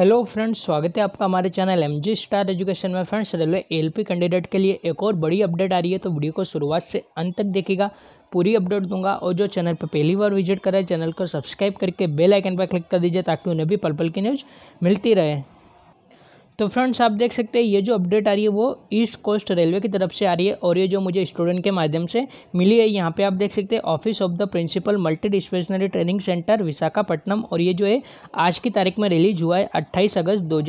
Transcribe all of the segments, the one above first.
hello friends स्वागत है आपका हमारे channel M G Star Education में फ्रेंड्स रेलवे एलपी कैंडिडेट के लिए एक और बड़ी अपडेट आ रही है तो वीडियो को शुरुआत से अंत तक देखिएगा पूरी अपडेट दूंगा और जो चैनल पर पहली बार विजिट करें चैनल को सब्सक्राइब करके बेल आइकन पर क्लिक कर दीजिए ताकि उन्हें भी पल पल की न्यूज़ मिलती रहे तो फ्रेंड्स आप देख सकते हैं ये जो अपडेट आ रही है वो ईस्ट कोस्ट रेलवे की तरफ से आ रही है और ये जो मुझे स्टूडेंट के माध्यम से मिली है यहाँ पे आप देख सकते हैं office of the principal multi disciplinary training centre Visakhapatnam और ये जो है आज की तारीख में रिलीज हुआ है अट्ठाईस अगस्त दो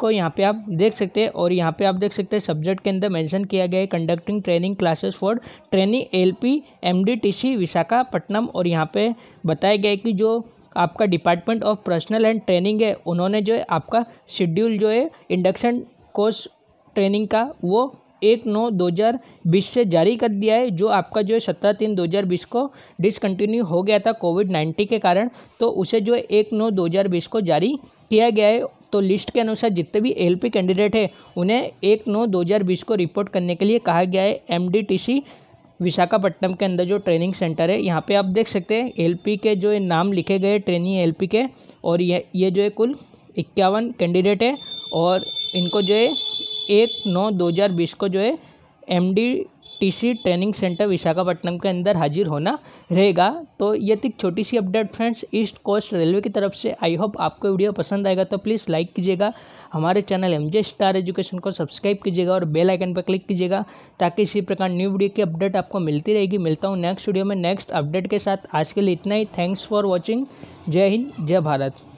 को यहाँ पर आप देख सकते हैं और यहाँ पर आप देख सकते हैं सब्जेक्ट के अंदर मैंशन किया गया है conducting training classes for training L P Visakhapatnam और यहाँ पर बताया गया है कि जो आपका department of personnel and training है उन्होंने जो है आपका शेड्यूल जो है इंडक्शन कोर्स ट्रेनिंग का वो एक नौ दो हज़ार बीस से जारी कर दिया है जो आपका जो है सत्रह तीन दो हज़ार बीस को डिसकंटिन्यू हो गया था कोविड नाइन्टीन के कारण तो उसे जो है एक नौ दो हज़ार बीस को जारी किया गया है तो लिस्ट के अनुसार जितने भी पी कैंडिडेट हैं उन्हें एक नौ दो हज़ार बीस को रिपोर्ट करने के लिए कहा गया है सी विशाखापट्टनम के अंदर जो ट्रेनिंग सेंटर है यहाँ पे आप देख सकते हैं एलपी के जो नाम लिखे गए ट्रेनिंग एलपी के और ये ये जो है कुल इक्यावन कैंडिडेट है और इनको जो है एक नौ दो हज़ार बीस को जो है MD TC training centre Visakhapatnam के अंदर हाजिर होना रहेगा तो ये थी छोटी सी update friends East Coast railway की तरफ से आई होप आपको वीडियो पसंद आएगा तो प्लीज़ लाइक कीजिएगा हमारे channel M J Star Education को सब्सक्राइब कीजिएगा और बेल आइकन पर क्लिक कीजिएगा ताकि इसी प्रकार न्यू वीडियो की अपडेट आपको मिलती रहेगी मिलता हूँ नेक्स्ट वीडियो में नेक्स्ट अपडेट के साथ आज के लिए इतना ही थैंक्स फॉर वॉचिंग जय हिंद जय भारत